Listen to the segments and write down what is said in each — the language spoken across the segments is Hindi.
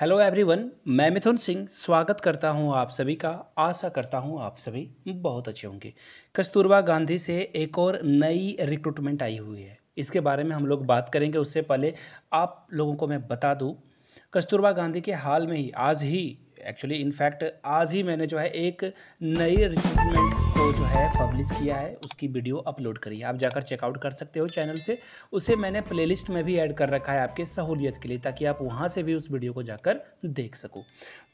हेलो एवरीवन मैं मिथुन सिंह स्वागत करता हूं आप सभी का आशा करता हूं आप सभी बहुत अच्छे होंगे कस्तूरबा गांधी से एक और नई रिक्रूटमेंट आई हुई है इसके बारे में हम लोग बात करेंगे उससे पहले आप लोगों को मैं बता दूं कस्तूरबा गांधी के हाल में ही आज ही एक्चुअली इनफैक्ट आज ही मैंने जो है एक नई रिक्रूटमेंट जो है पब्लिश किया है उसकी वीडियो अपलोड करी है आप जाकर चेकआउट कर सकते हो चैनल से उसे मैंने प्लेलिस्ट में भी ऐड कर रखा है आपके सहूलियत के लिए ताकि आप वहाँ से भी उस वीडियो को जाकर देख सको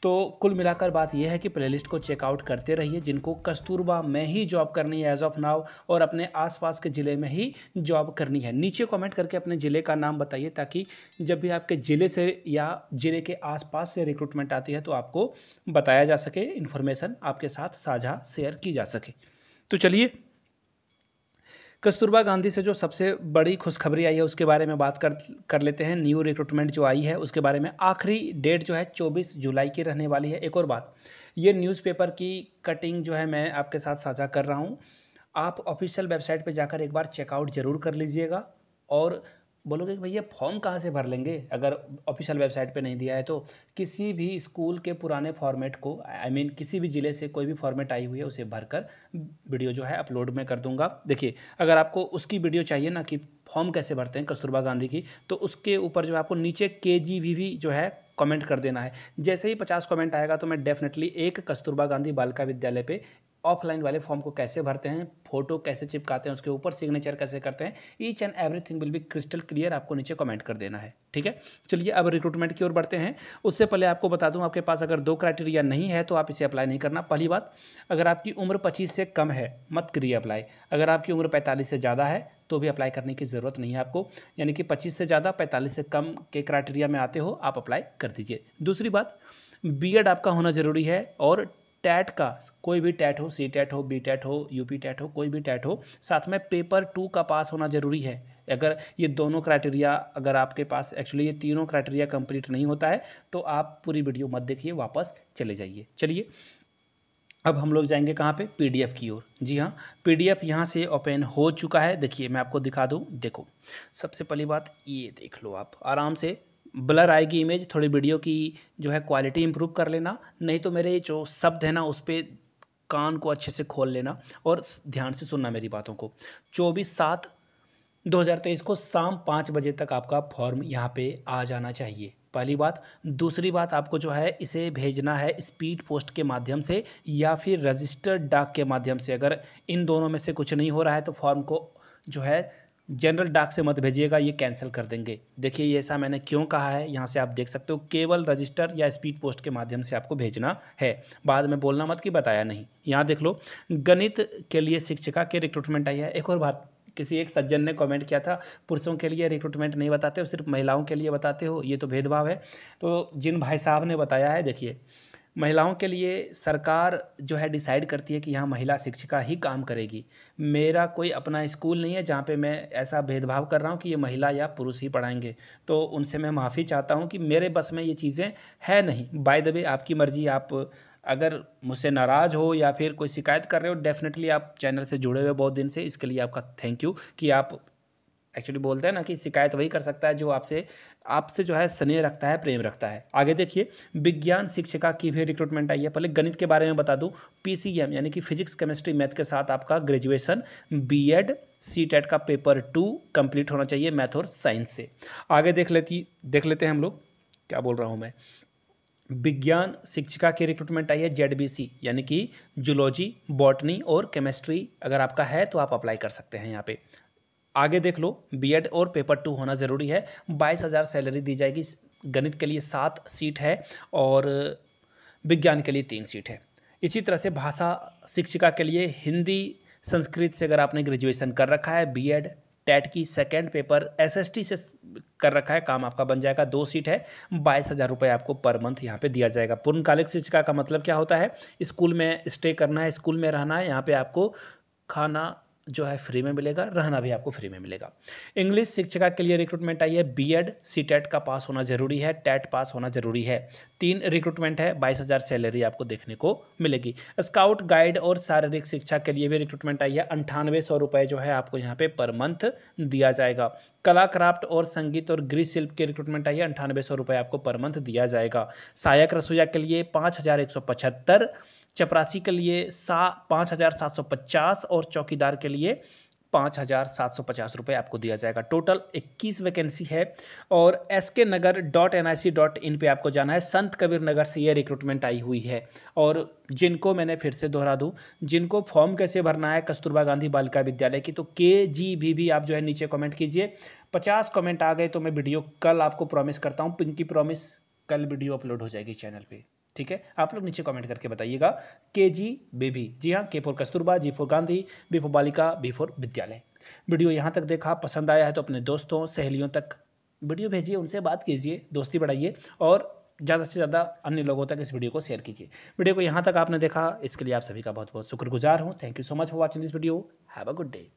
तो कुल मिलाकर बात यह है कि प्ले को चेकआउट करते रहिए जिनको कस्तूरबा में ही जॉब करनी है एज ऑफ नाव और अपने आस के ज़िले में ही जॉब करनी है नीचे कॉमेंट करके अपने ज़िले का नाम बताइए ताकि जब भी आपके ज़िले से या ज़िले के आस से रिक्रूटमेंट आती है तो आपको बताया जा सके इन्फॉर्मेशन आपके साथ साझा शेयर की जा सके तो चलिए कस्तूरबा गांधी से जो सबसे बड़ी खुशखबरी आई है उसके बारे में बात कर कर लेते हैं न्यू रिक्रूटमेंट जो आई है उसके बारे में आखिरी डेट जो है 24 जुलाई की रहने वाली है एक और बात ये न्यूज़पेपर की कटिंग जो है मैं आपके साथ साझा कर रहा हूँ आप ऑफिशियल वेबसाइट पर जाकर एक बार चेकआउट ज़रूर कर लीजिएगा और बोलोगे कि भैया फॉर्म कहाँ से भर लेंगे अगर ऑफिशियल वेबसाइट पे नहीं दिया है तो किसी भी स्कूल के पुराने फॉर्मेट को आई I मीन mean, किसी भी ज़िले से कोई भी फॉर्मेट आई हुई है उसे भरकर वीडियो जो है अपलोड में कर दूंगा देखिए अगर आपको उसकी वीडियो चाहिए ना कि फॉर्म कैसे भरते हैं कस्तूरबा गांधी की तो उसके ऊपर जो आपको नीचे के जी भी, जो है कमेंट कर देना है जैसे ही पचास कमेंट आएगा तो मैं डेफिनेटली एक कस्तूरबा गांधी बालिका विद्यालय पे ऑफलाइन वाले फॉर्म को कैसे भरते हैं फोटो कैसे चिपकाते हैं उसके ऊपर सिग्नेचर कैसे करते हैं each and everything will be crystal clear आपको नीचे कमेंट कर देना है ठीक है चलिए अब रिक्रूटमेंट की ओर बढ़ते हैं उससे पहले आपको बता दूं आपके पास अगर दो क्राइटेरिया नहीं है तो आप इसे अप्लाई नहीं करना पहली बात अगर आपकी उम्र पच्चीस से कम है मत करिए अप्लाई अगर आपकी उम्र पैंतालीस से ज़्यादा है तो भी अप्लाई करने की ज़रूरत नहीं है आपको यानी कि पच्चीस से ज़्यादा पैंतालीस से कम के क्राइटेरिया में आते हो आप अप्लाई कर दीजिए दूसरी बात बी आपका होना ज़रूरी है और टैट का कोई भी टैट हो सी टैट हो बी टैट हो यूपी टैट हो कोई भी टैट हो साथ में पेपर टू का पास होना ज़रूरी है अगर ये दोनों क्राइटेरिया अगर आपके पास एक्चुअली ये तीनों क्राइटेरिया कंप्लीट नहीं होता है तो आप पूरी वीडियो मत देखिए वापस चले जाइए चलिए अब हम लोग जाएंगे कहाँ पे पीडीएफ की ओर जी हाँ पीडीएफ यहाँ से ओपन हो चुका है देखिए मैं आपको दिखा दूँ देखो सबसे पहली बात ये देख लो आप आराम से ब्लर आएगी इमेज थोड़ी वीडियो की जो है क्वालिटी इम्प्रूव कर लेना नहीं तो मेरे जो शब्द है ना उस पर कान को अच्छे से खोल लेना और ध्यान से सुनना मेरी बातों को चौबीस सात दो हज़ार तेईस को शाम पाँच बजे तक आपका फॉर्म यहाँ पे आ जाना चाहिए पहली बात दूसरी बात आपको जो है इसे भेजना है स्पीड पोस्ट के माध्यम से या फिर रजिस्टर्ड डाक के माध्यम से अगर इन दोनों में से कुछ नहीं हो रहा है तो फॉर्म को जो है जनरल डाक से मत भेजिएगा ये कैंसिल कर देंगे देखिए ये ऐसा मैंने क्यों कहा है यहाँ से आप देख सकते हो केवल रजिस्टर या स्पीड पोस्ट के माध्यम से आपको भेजना है बाद में बोलना मत कि बताया नहीं यहाँ देख लो गणित के लिए शिक्षिका के रिक्रूटमेंट आई है एक और बात किसी एक सज्जन ने कमेंट किया था पुरुषों के लिए रिक्रूटमेंट नहीं बताते हो सिर्फ महिलाओं के लिए बताते हो ये तो भेदभाव है तो जिन भाई साहब ने बताया है देखिए महिलाओं के लिए सरकार जो है डिसाइड करती है कि यहाँ महिला शिक्षिका ही काम करेगी मेरा कोई अपना स्कूल नहीं है जहाँ पे मैं ऐसा भेदभाव कर रहा हूँ कि ये महिला या पुरुष ही पढ़ाएंगे तो उनसे मैं माफ़ी चाहता हूँ कि मेरे बस में ये चीज़ें है नहीं बाय द वे आपकी मर्ज़ी आप अगर मुझसे नाराज़ हो या फिर कोई शिकायत कर रहे हो डेफ़िनेटली आप चैनल से जुड़े हुए बहुत दिन से इसके लिए आपका थैंक यू कि आप एक्चुअली बोलते हैं ना कि शिकायत वही कर सकता है जो आपसे आपसे जो है स्नेह रखता है प्रेम रखता है आगे देखिए विज्ञान शिक्षिका की भी रिक्रूटमेंट आई है पहले गणित के बारे में बता दूँ पी यानी कि फिजिक्स केमिस्ट्री मैथ के साथ आपका graduation B Ed C TET का पेपर टू कंप्लीट होना चाहिए मैथ और साइंस से आगे देख लेती देख लेते हैं हम लोग क्या बोल रहा हूँ मैं विज्ञान शिक्षिका की रिक्रूटमेंट आई है जेड यानी कि जूलॉजी बॉटनी और केमिस्ट्री अगर आपका है तो आप अप्लाई कर सकते हैं यहाँ पे आगे देख लो बीएड और पेपर टू होना ज़रूरी है बाईस हज़ार सैलरी दी जाएगी गणित के लिए सात सीट है और विज्ञान के लिए तीन सीट है इसी तरह से भाषा शिक्षिका के लिए हिंदी संस्कृत से अगर आपने ग्रेजुएशन कर रखा है बीएड टेट की सेकेंड पेपर एसएसटी से कर रखा है काम आपका बन जाएगा दो सीट है बाईस हज़ार रुपये आपको पर मंथ यहाँ पे दिया जाएगा पूर्णकालिक शिक्षिका का मतलब क्या होता है स्कूल में स्टे करना है स्कूल में रहना है यहाँ पे आपको खाना जो है फ्री में मिलेगा रहना भी आपको फ्री में मिलेगा इंग्लिश शिक्षिका के लिए रिक्रूटमेंट आई है बी एड सी टेट का पास होना जरूरी है टेट e पास होना जरूरी है तीन रिक्रूटमेंट है बाईस हज़ार सैलरी आपको देखने को मिलेगी स्काउट गाइड और शारीरिक शिक्षा के लिए भी रिक्रूटमेंट आई है अंठानवे सौ रुपये जो है आपको यहाँ पे पर मंथ दिया जाएगा कला क्राफ्ट और संगीत और गृह शिल्प के रिक्रूटमेंट आई है अंठानवे सौ रुपये आपको पर मंथ दिया जाएगा सहायक रसोईया के लिए पाँच हज़ार एक सौ पचहत्तर चपरासी के लिए सा पाँच हज़ार सात सौ पचास और चौकीदार के लिए पाँच हज़ार सात सौ पचास रुपये आपको दिया जाएगा टोटल इक्कीस वैकेंसी है और S K Nagar dot N I C dot in पर आपको जाना है संत कबीर नगर से ये रिक्रूटमेंट आई हुई है और जिनको मैंने फिर से दोहरा दूं जिनको फॉर्म कैसे भरना है कस्तूरबा गांधी बालिका विद्यालय की तो के जी भी, भी आप जो है नीचे कॉमेंट कीजिए पचास कॉमेंट आ गए तो मैं वीडियो कल आपको प्रॉमिस करता हूँ पिंकी प्रॉमिस कल वीडियो अपलोड हो जाएगी चैनल पर ठीक है आप लोग नीचे कमेंट करके बताइएगा के जी बेबी जी हाँ K for Kasturba G for Gandhi B for Balika V for Vidyalaya video यहाँ तक देखा पसंद आया है तो अपने दोस्तों सहेलियों तक वीडियो भेजिए उनसे बात कीजिए दोस्ती बढ़ाइए और ज़्यादा से ज़्यादा अन्य लोगों तक इस वीडियो को शेयर कीजिए वीडियो को यहाँ तक आपने देखा इसके लिए आप सभी का बहुत बहुत शुक्रगुजार हूँ thank you so much for watching this video have a good day